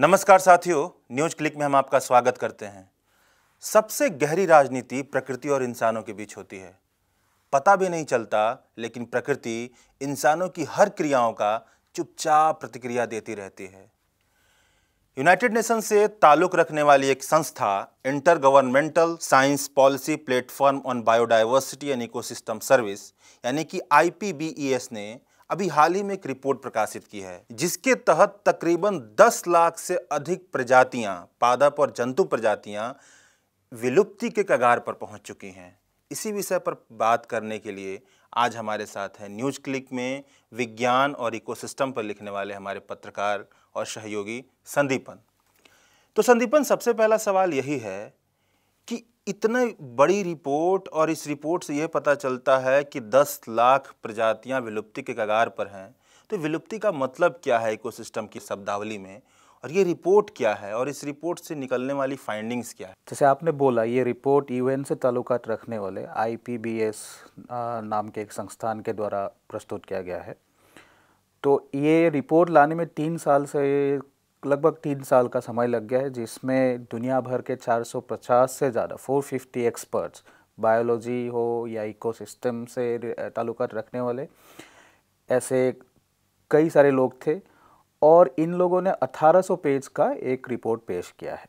नमस्कार साथियों news click में हम आपका स्वागत करते हैं सबसे गहरी राजनीति प्रकृति और इंसानों के बीच होती है पता भी नहीं चलता लेकिन प्रकृति इंसानों की हर क्रियाओं का चुपचाप प्रतिक्रिया देती रहती है यूनाइटेड नेशन से ताल्लुक रखने वाली एक संस्था inter governmental science policy platform on biodiversity and ecosystem service यानी कि आई ने अभी हाल ही में एक रिपोर्ट प्रकाशित की है जिसके तहत तकरीबन 10 लाख से अधिक प्रजातियां पादप और जंतु प्रजातियां विलुप्ति के कगार पर पहुंच चुकी हैं इसी विषय पर बात करने के लिए आज हमारे साथ हैं न्यूज क्लिक में विज्ञान और इकोसिस्टम पर लिखने वाले हमारे पत्रकार और सहयोगी संदीपन तो संदीपन सबसे पहला सवाल यही है इतने बड़ी रिपोर्ट और इस रिपोर्ट से यह पता चलता है कि 10 लाख प्रजातियां विलुप्ति के कगार पर हैं तो विलुप्ति का मतलब क्या है इकोसिस्टम की शब्दावली में और ये रिपोर्ट क्या है और इस रिपोर्ट से निकलने वाली फाइंडिंग्स क्या है जैसे आपने बोला ये रिपोर्ट यूएन से ताल्लुकात रखने वाले आईपीबीएस नाम के एक संस्थान के द्वारा प्रस्तुत किया गया है तो ये रिपोर्ट लाने में तीन साल से लगभग तीन साल का समय लग गया है जिसमें दुनिया भर के 450 से ज़्यादा 450 एक्सपर्ट्स बायोलॉजी हो या इकोसिस्टम से ताल्लुक रखने वाले ऐसे कई सारे लोग थे और इन लोगों ने 1800 पेज का एक रिपोर्ट पेश किया है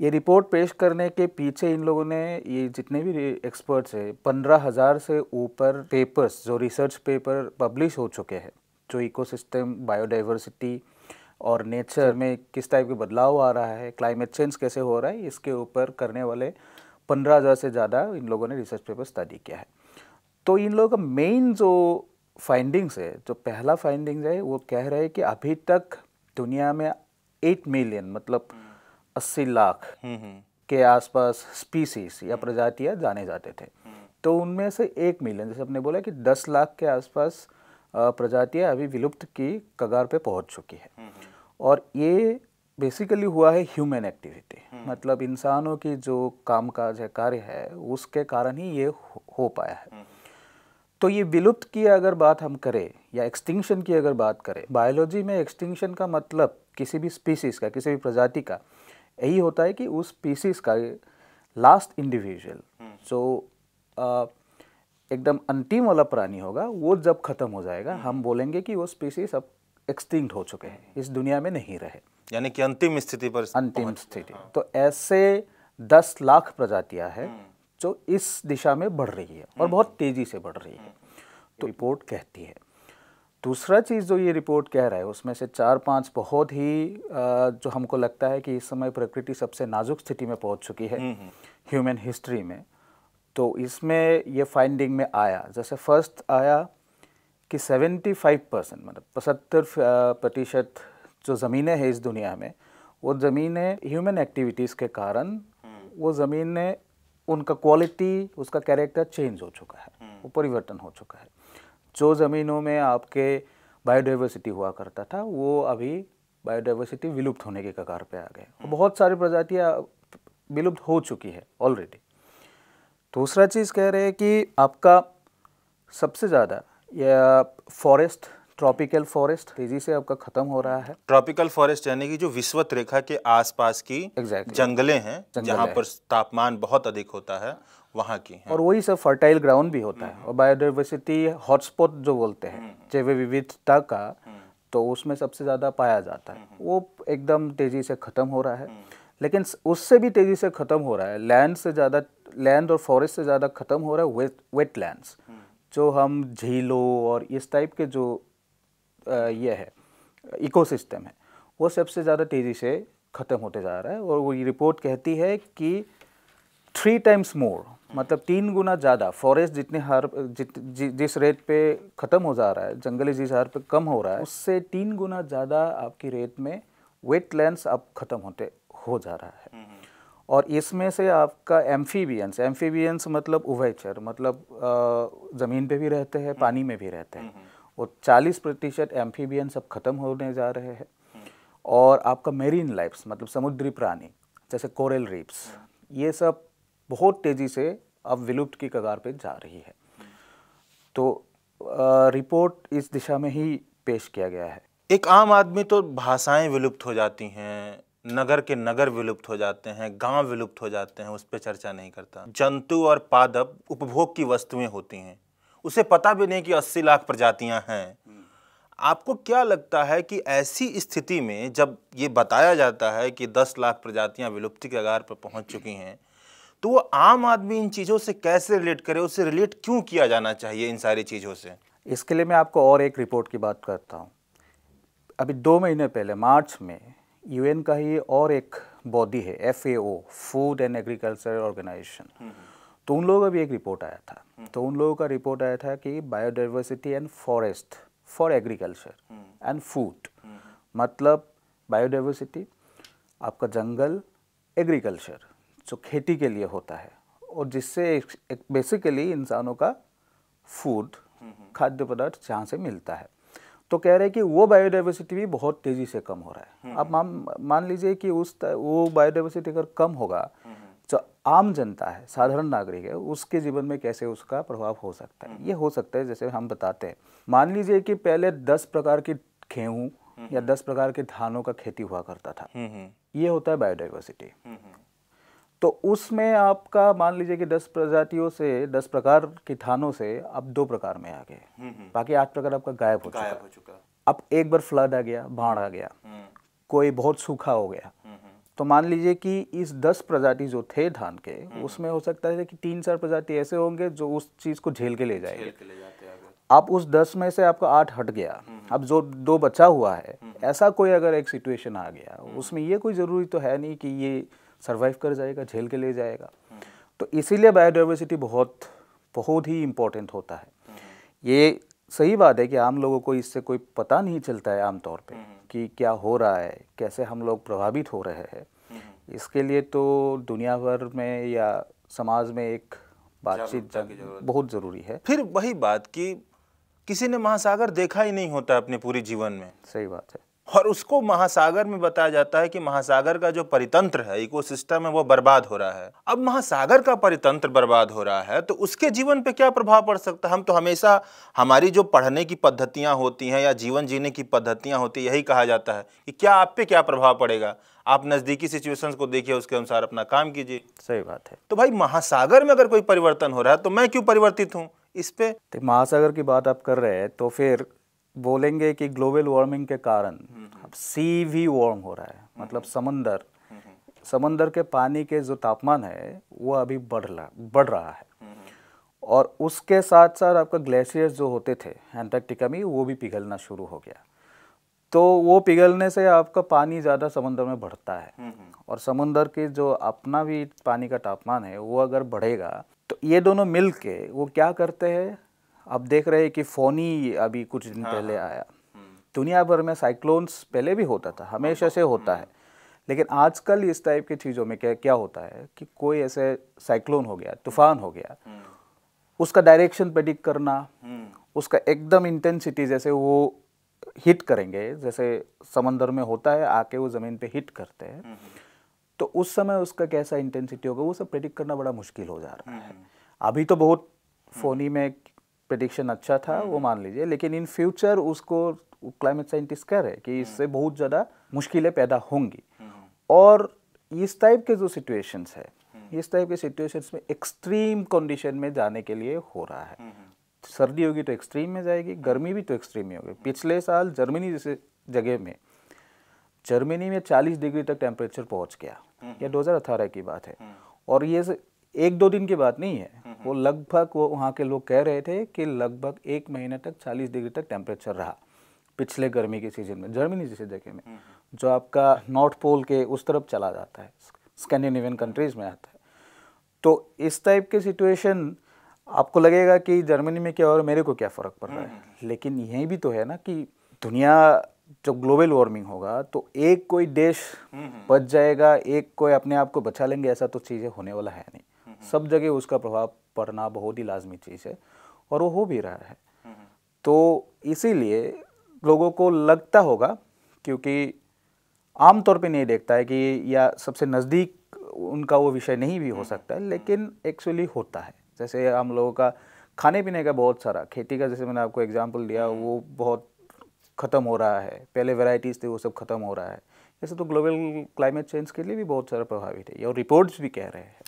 ये रिपोर्ट पेश करने के पीछे इन लोगों ने ये जितने भी एक्सपर्ट्स हैं पंद्रह हज़ार से ऊपर पेपर्स जो रिसर्च पेपर पब्लिश हो चुके हैं जो इकोसिस्टम बायोडाइवर्सिटी और नेचर में किस टाइप के बदलाव आ रहा है क्लाइमेट चेंज कैसे हो रहा है इसके ऊपर करने वाले पंद्रह हज़ार से ज़्यादा इन लोगों ने रिसर्च पेपर स्टडी किया है तो इन लोगों का मेन जो फाइंडिंग्स है जो पहला फाइंडिंग्स है वो कह रहे हैं कि अभी तक दुनिया में एट मिलियन मतलब अस्सी लाख हम्म, हम्म। के आसपास स्पीसीज या हम्म। प्रजातियाँ जाने जाते थे तो उनमें से एक मिलियन जैसे आपने बोला कि दस लाख के आसपास प्रजातियाँ अभी विलुप्त की कगार पे पहुंच चुकी है हम्म, हम्म। और ये बेसिकली हुआ है ह्यूमन एक्टिविटी मतलब इंसानों की जो कामकाज है कार्य है उसके कारण ही ये हो पाया है हम्म, तो ये विलुप्त की अगर बात हम करें या एक्सटिंक्शन की अगर बात करें बायोलॉजी में एक्सटिंक्शन का मतलब किसी भी स्पीसीज़ का किसी भी प्रजाति का यही होता है कि उस स्पीसीज़ का लास्ट इंडिविजुअल जो एकदम अंतिम वाला प्राणी होगा वो जब ख़त्म हो जाएगा हम्म। हम बोलेंगे कि वो स्पीसीज अब एक्सटिंक्ट हो चुके हैं इस दुनिया में नहीं रहे यानी कि अंतिम स्थिति पर अंतिम स्थिति हाँ। तो ऐसे दस लाख प्रजातियां हैं हम्म। जो इस दिशा में बढ़ रही है और हम्म। बहुत तेज़ी से बढ़ रही है तो रिपोर्ट कहती है दूसरा चीज़ जो ये रिपोर्ट कह रहा है उसमें से चार पांच बहुत ही जो हमको लगता है कि इस समय प्रकृति सबसे नाजुक स्थिति में पहुंच चुकी है ह्यूमन हिस्ट्री में तो इसमें ये फाइंडिंग में आया जैसे फर्स्ट आया कि 75 परसेंट मतलब पचहत्तर प्रतिशत जो ज़मीनें हैं इस दुनिया में वो ज़मीनें ह्यूमन एक्टिविटीज़ के कारण हम्म। वो ज़मीनें उनका क्वालिटी उसका कैरेक्टर चेंज हो चुका है हम्म। वो परिवर्तन हो चुका है जो ज़मीनों में आपके बायोडाइवर्सिटी हुआ करता था वो अभी बायोडाइवर्सिटी विलुप्त होने के कगार पे आ गए हम्म। बहुत सारी प्रजातियाँ विलुप्त हो चुकी है ऑलरेडी दूसरा चीज़ कह रहे हैं कि आपका सबसे ज़्यादा या फॉरेस्ट ट्रॉपिकल फॉरेस्ट तेजी से आपका खत्म हो रहा है ट्रॉपिकल फॉरेस्ट यानी कि जो विश्वत रेखा के आसपास की exactly. जंगले हैं जंगले जहाँ है। पर तापमान बहुत अधिक होता है वहाँ की है। और वही सब फर्टाइल ग्राउंड भी होता है हम्म। और बायोडाइवर्सिटी हॉटस्पॉट जो बोलते हैं हम्म। जैव विविधता का हम्म। तो उसमें सबसे ज़्यादा पाया जाता है वो एकदम तेजी से खत्म हो रहा है लेकिन उससे भी तेज़ी से ख़त्म हो रहा है लैंड से ज़्यादा लैंड और फॉरेस्ट से ज़्यादा ख़त्म हो रहा है वेट वेट लैंड्स जो हम झीलों और इस टाइप के जो आ, ये है इकोसिस्टम है वो सबसे ज़्यादा तेज़ी से ख़त्म होते जा रहा है और वो ये रिपोर्ट कहती है कि थ्री टाइम्स मोर मतलब तीन गुना ज़्यादा फॉरेस्ट जितने हार जित जि, जिस रेट पे ख़त्म हो जा रहा है जंगली जिस हार पे कम हो रहा है उससे तीन गुना ज़्यादा आपकी रेट में वेट वेटलैंड्स अब ख़त्म होते हो जा रहा है हम्म, हम्म। और इसमें से आपका एम्फीबियंस एम्फीबियंस मतलब उभयचर मतलब ज़मीन पे भी रहते हैं हम्म। पानी में भी रहते हैं और 40 प्रतिशत एम्फीबियंस अब ख़त्म होने जा रहे हैं और आपका मेरीन लाइफ्स मतलब समुद्री प्राणी जैसे कोरल रीप्स ये सब बहुत तेज़ी से अब विलुप्त की कगार पे जा रही है तो आ, रिपोर्ट इस दिशा में ही पेश किया गया है एक आम आदमी तो भाषाएं विलुप्त हो जाती हैं नगर के नगर विलुप्त हो जाते हैं गांव विलुप्त हो जाते हैं उस पर चर्चा नहीं करता जंतु और पादप उपभोग की वस्तुएं होती हैं उसे पता भी नहीं कि 80 लाख प्रजातियां हैं आपको क्या लगता है कि ऐसी स्थिति में जब ये बताया जाता है कि 10 लाख प्रजातियां विलुप्ति के आगार पर पहुंच चुकी हैं तो वो आम आदमी इन चीज़ों से कैसे रिलेट करे उससे रिलेट क्यों किया जाना चाहिए इन सारी चीज़ों से इसके लिए मैं आपको और एक रिपोर्ट की बात करता हूँ अभी दो महीने पहले मार्च में यूएन का ही और एक बॉडी है FAO food and agriculture organization तो उन लोगों का भी एक रिपोर्ट आया था हम्म। तो उन लोगों का रिपोर्ट आया था कि biodiversity and forest for agriculture and food मतलब बायोडाइवर्सिटी आपका जंगल एग्रीकल्चर जो खेती के लिए होता है और जिससे एक, बेसिकली इंसानों का फूड हम्म, हम्म। खाद्य पदार्थ जहाँ से मिलता है तो कह रहे हैं कि वो बायोडाइवर्सिटी भी बहुत तेज़ी से कम हो रहा है अब हम्म, मान मान लीजिए कि उस वो बायोडाइवर्सिटी अगर कम होगा तो आम जनता है साधारण नागरिक है उसके जीवन में कैसे उसका प्रभाव हो सकता है ये हो सकता है जैसे हम बताते हैं मान लीजिए कि पहले दस प्रकार की गेहूँ या दस प्रकार के धानों का खेती हुआ करता था ये होता है बायोडाइवर्सिटी तो उसमें आपका मान लीजिए कि दस प्रजातियों से दस प्रकार के थानों से अब दो प्रकार में आ गए हम्म, हम्म। बाकी आठ प्रकार आपका गायब हो गायब चुका हो चुका अब एक बार फ्लड आ गया बाढ़ आ गया हम्म। कोई बहुत सूखा हो गया तो मान लीजिए कि इस दस प्रजाति जो थे धान के उसमें हो सकता है कि तीन चार प्रजाति ऐसे होंगे जो उस चीज़ को झेल के ले जाएंगे अब उस दस में से आपका आठ हट गया अब जो दो बचा हुआ है ऐसा कोई अगर एक सिचुएशन आ गया उसमें ये कोई ज़रूरी तो है नहीं कि ये सर्वाइव कर जाएगा झेल के ले जाएगा तो इसीलिए बायोडाइवर्सिटी बहुत बहुत ही इम्पोर्टेंट होता है ये सही बात है कि आम लोगों को इससे कोई पता नहीं चलता है आमतौर पे कि क्या हो रहा है कैसे हम लोग प्रभावित हो रहे हैं इसके लिए तो दुनिया भर में या समाज में एक बातचीत बहुत ज़रूरी है फिर वही बात कि किसी ने महासागर देखा ही नहीं होता अपने पूरे जीवन में सही बात है और उसको महासागर में बताया जाता है कि महासागर का जो परितंत्र है इकोसिस्टम है वो बर्बाद हो रहा है अब महासागर का परितंत्र बर्बाद हो रहा है तो उसके जीवन पे क्या प्रभाव पड़ सकता है हम तो हमेशा हमारी जो पढ़ने की पद्धतियाँ होती हैं या जीवन जीने की पद्धतियाँ होती है यही कहा जाता है कि क्या आप पे क्या प्रभाव पड़ेगा आप नज़दीकी सिचुएशन को देखिए उसके अनुसार अपना काम कीजिए सही बात है तो भाई महासागर में अगर कोई परिवर्तन हो रहा है तो मैं क्यों परिवर्तित हूँ इस पे तो महासागर की बात आप कर रहे हैं तो फिर बोलेंगे कि ग्लोबल वार्मिंग के कारण सी भी वार्म हो रहा है हम्म, मतलब हम्म। समंदर हम्म, समंदर के पानी के जो तापमान है वो अभी बढ़ रहा बढ़ रहा है और उसके साथ साथ आपका ग्लेशियर्स जो होते थे एंटार्क्टिका में वो भी पिघलना शुरू हो गया तो वो पिघलने से आपका पानी ज़्यादा समंदर में बढ़ता है और समंदर के जो अपना भी पानी का तापमान है वो अगर बढ़ेगा तो ये दोनों मिल के वो क्या करते हैं आप देख रहे हैं कि फोनी अभी कुछ दिन हाँ, पहले हाँ। आया हम्म। दुनिया भर में साइक्लोन्स पहले भी होता था हमेशा से होता हम्म। है लेकिन आजकल इस टाइप की चीज़ों में क्या क्या होता है कि कोई ऐसे साइक्लोन हो गया तूफान हो गया हम्म। उसका डायरेक्शन प्रडिक करना उसका एकदम इंटेंसिटी जैसे वो हिट करेंगे जैसे समंदर में होता है आके वो ज़मीन पे हिट करते हैं तो उस समय उसका कैसा इंटेंसिटी होगा वो सब प्रेडिक्ट करना बड़ा मुश्किल हो जा रहा है अभी तो बहुत फोनी में प्रडिक्शन अच्छा था वो हम्म। मान लीजिए लेकिन इन फ्यूचर उसको क्लाइमेट साइंटिस्ट कह रहे हैं कि इससे हम्म। बहुत ज़्यादा मुश्किलें पैदा होंगी हम्म। और इस टाइप के जो सिचुएशंस है इस टाइप के सिचुएशंस में एक्सट्रीम कंडीशन में जाने के लिए हो रहा है सर्दी होगी तो एक्सट्रीम में जाएगी गर्मी भी तो एक्सट्रीम में होगी पिछले साल जर्मनी जैसे जगह में जर्मनी में 40 डिग्री तक टेम्परेचर पहुंच गया यह दो की बात है और ये एक दो दिन की बात नहीं है हम्म, हम्म। वो लगभग वो वहाँ के लोग कह रहे थे कि लगभग एक महीने तक 40 डिग्री तक टेम्परेचर रहा पिछले गर्मी के सीजन में जर्मनी जैसे जगह में हम्म, जो आपका नॉर्थ पोल के उस तरफ चला जाता है स्कैंडिनेवियन कंट्रीज़ में आता है तो इस टाइप के सिचुएशन आपको लगेगा कि जर्मनी में क्या और मेरे को क्या फ़र्क पड़ रहा है लेकिन यही भी तो है ना कि दुनिया जब ग्लोबल वार्मिंग होगा तो एक कोई देश बच जाएगा एक कोई अपने आप को बचा लेंगे ऐसा तो चीज़ें होने वाला है नहीं सब जगह उसका प्रभाव पड़ना बहुत ही लाजमी चीज़ है और वो हो भी रहा है तो इसीलिए लोगों को लगता होगा क्योंकि आमतौर पे नहीं देखता है कि या सबसे नज़दीक उनका वो विषय नहीं भी हो हम्म, सकता है हम्म। लेकिन एक्चुअली होता है जैसे हम लोगों का खाने पीने का बहुत सारा खेती का जैसे मैंने आपको एग्जाम्पल दिया हम्म। वो बहुत ख़त्म हो रहा है पहले वेराइटीज़ थे वो सब ख़त्म हो रहा है जैसे तो ग्लोबल क्लाइमेट चेंज के लिए भी बहुत सारा प्रभावित है और रिपोर्ट्स भी कह रहे हैं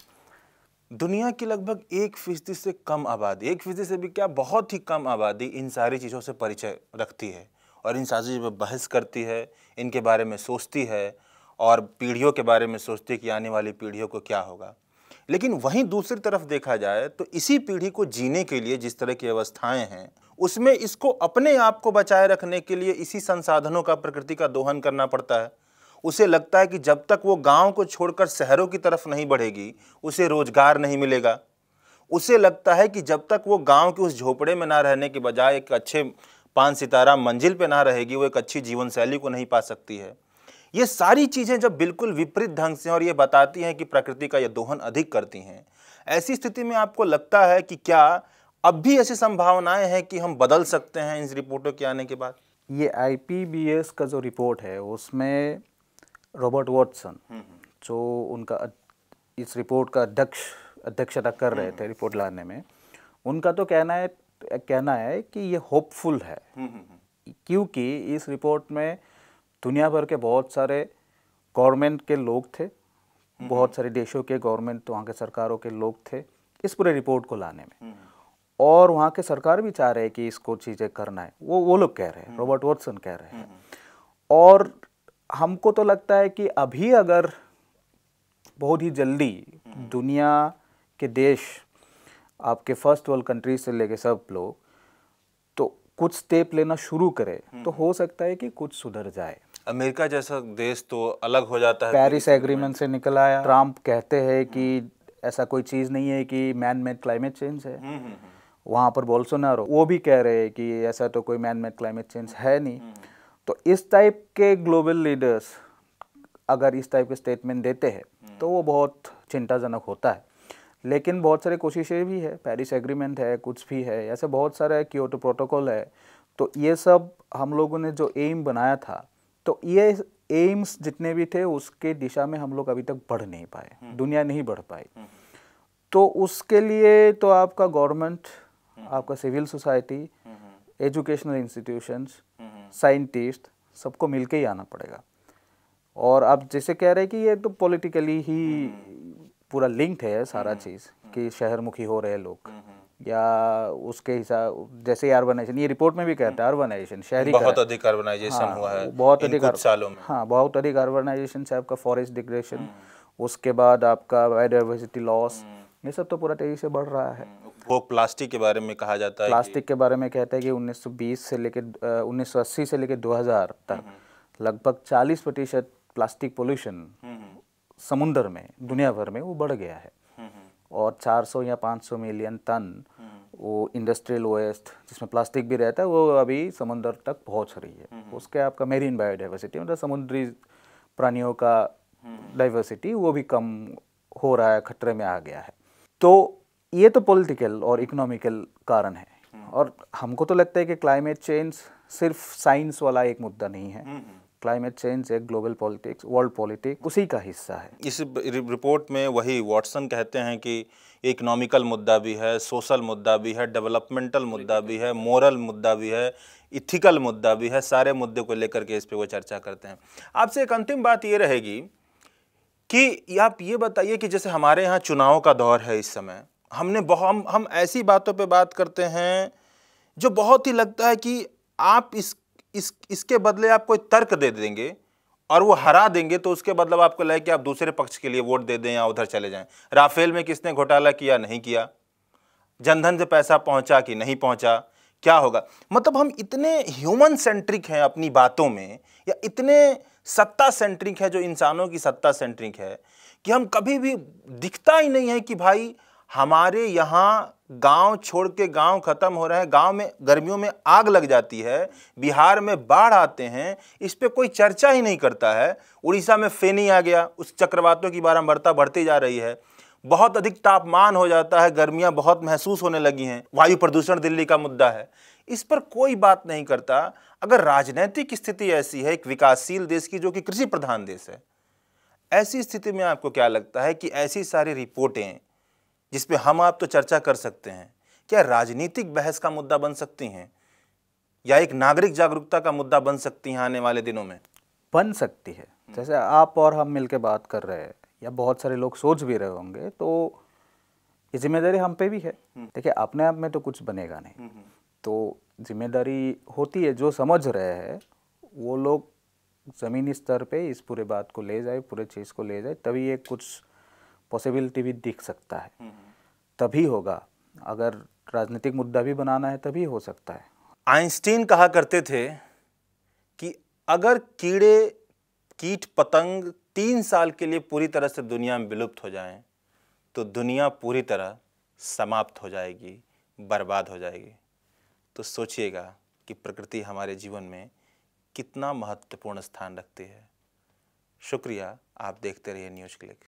दुनिया की लगभग एक फीसदी से कम आबादी एक फीसदी से भी क्या बहुत ही कम आबादी इन सारी चीज़ों से परिचय रखती है और इन सारी चीज़ों पर बहस करती है इनके बारे में सोचती है और पीढ़ियों के बारे में सोचती है कि आने वाली पीढ़ियों को क्या होगा लेकिन वहीं दूसरी तरफ देखा जाए तो इसी पीढ़ी को जीने के लिए जिस तरह की व्यवस्थाएँ हैं उसमें इसको अपने आप को बचाए रखने के लिए इसी संसाधनों का प्रकृति का दोहन करना पड़ता है उसे लगता है कि जब तक वो गांव को छोड़कर शहरों की तरफ नहीं बढ़ेगी उसे रोजगार नहीं मिलेगा उसे लगता है कि जब तक वो गांव के उस झोपड़े में ना रहने के बजाय एक अच्छे पान सितारा मंजिल पे ना रहेगी वो एक अच्छी जीवन शैली को नहीं पा सकती है ये सारी चीज़ें जब बिल्कुल विपरीत ढंग से और ये बताती हैं कि प्रकृति का यह दोहन अधिक करती हैं ऐसी स्थिति में आपको लगता है कि क्या अब भी ऐसी संभावनाएं हैं कि हम बदल सकते हैं इन रिपोर्टों के आने के बाद ये आई का जो रिपोर्ट है उसमें रॉबर्ट हम्म, वॉटसन हम्म। जो उनका इस रिपोर्ट का अध्यक्ष अध्यक्षता कर रहे थे रिपोर्ट लाने में उनका तो कहना है कहना है कि ये होपफुल है हम्म, क्योंकि इस रिपोर्ट में दुनिया भर के बहुत सारे गवर्नमेंट के लोग थे बहुत सारे देशों के गवर्नमेंट वहाँ के सरकारों के लोग थे इस पूरे रिपोर्ट को लाने में और वहाँ के सरकार भी चाह रहे हैं कि इसको चीज़ें करना है वो वो लोग कह रहे हैं रॉबर्ट वॉटसन कह रहे हैं और हमको तो लगता है कि अभी अगर बहुत ही जल्दी दुनिया के देश आपके फर्स्ट वर्ल्ड कंट्रीज से लेके सब लोग तो कुछ स्टेप लेना शुरू करें हम्म। तो हो सकता है कि कुछ सुधर जाए अमेरिका जैसा देश तो अलग हो जाता है पेरिस एग्रीमेंट से निकल आया ट्रम्प हम्म। कहते हैं कि ऐसा कोई चीज़ नहीं है कि मैन मेड क्लाइमेट चेंज है हम्म, वहां पर बोल्सोनारो वो भी कह रहे हैं कि ऐसा तो कोई मैन मेड क्लाइमेट चेंज है नहीं तो इस टाइप के ग्लोबल लीडर्स अगर इस टाइप के स्टेटमेंट देते हैं तो वो बहुत चिंताजनक होता है लेकिन बहुत सारी कोशिशें भी है पेरिस एग्रीमेंट है कुछ भी है ऐसे बहुत सारे क्योटो प्रोटोकॉल है तो ये सब हम लोगों ने जो एम बनाया था तो ये एम्स जितने भी थे उसके दिशा में हम लोग अभी तक बढ़ नहीं पाए हम्म। दुनिया नहीं बढ़ पाई हम्म। तो उसके लिए तो आपका गवर्नमेंट हम्म। आपका civil society educational institutions scientist सबको मिल ही आना पड़ेगा और आप जैसे कह रहे हैं कि ये तो पॉलिटिकली ही पूरा लिंक्ड है सारा हम्म, चीज़ हम्म। कि शहरमुखी हो रहे लोग हम्म, या उसके हिसाब जैसे अर्बनाइजेशन ये रिपोर्ट में भी कहता है अर्बनाइजेशन शहरी बहुत अधिक अर्बनाइजेशन हुआ है हाँ, बहुत अधिक सालों में हाँ बहुत अधिक अर्बनाइजेशन से आपका फॉरेस्ट डिग्रेशन उसके बाद आपका बायोडाइवर्सिटी लॉस ये सब तो पूरा तेजी से बढ़ रहा है थोक प्लास्टिक के बारे में कहा जाता है प्लास्टिक के बारे में कहते हैं कि 1920 से लेकर 1980 से लेकर 2000 हम्म, तक हम्म। लगभग 40 प्रतिशत प्लास्टिक पोल्यूशन हम्म, समुंदर में दुनिया भर में वो बढ़ गया है और 400 या 500 मिलियन टन वो इंडस्ट्रियल वेस्ट जिसमें प्लास्टिक भी रहता है वो अभी समुद्र तक पहुँच रही है उसके आपका मेरीन बायोडाइवर्सिटी मतलब समुद्री प्राणियों का डाइवर्सिटी वो भी कम हो रहा है खतरे में आ गया है तो ये तो पॉलिटिकल और इकोनॉमिकल कारण है और हमको तो लगता है कि क्लाइमेट चेंज सिर्फ साइंस वाला एक मुद्दा नहीं है क्लाइमेट हम्म, चेंज हम्म। एक ग्लोबल पॉलिटिक्स वर्ल्ड पॉलिटिक्स उसी का हिस्सा है इस रिपोर्ट में वही वॉटसन कहते हैं कि इकोनॉमिकल मुद्दा भी है सोशल मुद्दा भी है डेवलपमेंटल मुद्दा भी है मोरल मुद्दा भी है इथिकल मुद्दा भी है सारे मुद्दे को लेकर के इस पर वो चर्चा करते हैं आपसे एक अंतिम बात ये रहेगी कि आप ये बताइए कि जैसे हमारे यहाँ चुनाव का दौर है इस समय हमने बहुत हम हम ऐसी बातों पे बात करते हैं जो बहुत ही लगता है कि आप इस इस इसके बदले आप कोई तर्क दे देंगे और वो हरा देंगे तो उसके बदले मतलब आपको लगे कि आप दूसरे पक्ष के लिए वोट दे दें या उधर चले जाएं राफेल में किसने घोटाला किया नहीं किया जनधन से पैसा पहुंचा कि नहीं पहुंचा क्या होगा मतलब हम इतने ह्यूमन सेंट्रिक हैं अपनी बातों में या इतने सत्ता सेंट्रिक है जो इंसानों की सत्ता सेंट्रिक है कि हम कभी भी दिखता ही नहीं है कि भाई हमारे यहाँ गांव छोड़ के गाँव ख़त्म हो रहे हैं गांव में गर्मियों में आग लग जाती है बिहार में बाढ़ आते हैं इस पर कोई चर्चा ही नहीं करता है उड़ीसा में फेनी आ गया उस चक्रवातों की बारम्बरता बढ़ती जा रही है बहुत अधिक तापमान हो जाता है गर्मियाँ बहुत महसूस होने लगी हैं वायु प्रदूषण दिल्ली का मुद्दा है इस पर कोई बात नहीं करता अगर राजनैतिक स्थिति ऐसी है एक विकासशील देश की जो कि कृषि प्रधान देश है ऐसी स्थिति में आपको क्या लगता है कि ऐसी सारी रिपोर्टें जिस पे हम आप तो चर्चा कर सकते हैं क्या राजनीतिक बहस का मुद्दा बन सकती हैं या एक नागरिक जागरूकता का मुद्दा बन सकती हैं आने वाले दिनों में बन सकती है हम्म। जैसे आप और हम मिलकर बात कर रहे हैं या बहुत सारे लोग सोच भी रहे होंगे तो ये जिम्मेदारी हम पे भी है हम्म। देखिए अपने आप में तो कुछ बनेगा नहीं हम्म, तो जिम्मेदारी होती है जो समझ रहे हैं वो लोग ज़मीनी स्तर पे इस पूरे बात को ले जाए पूरे चीज़ को ले जाए तभी ये कुछ पॉसिबिलिटी भी दिख सकता है हम्म, हम्म। तभी होगा अगर राजनीतिक मुद्दा भी बनाना है तभी हो सकता है आइंस्टीन कहा करते थे कि अगर कीड़े कीट पतंग तीन साल के लिए पूरी तरह से दुनिया में विलुप्त हो जाएं तो दुनिया पूरी तरह समाप्त हो जाएगी बर्बाद हो जाएगी तो सोचिएगा कि प्रकृति हमारे जीवन में कितना महत्वपूर्ण स्थान रखती है शुक्रिया आप देखते रहिए न्यूज़ क्लिक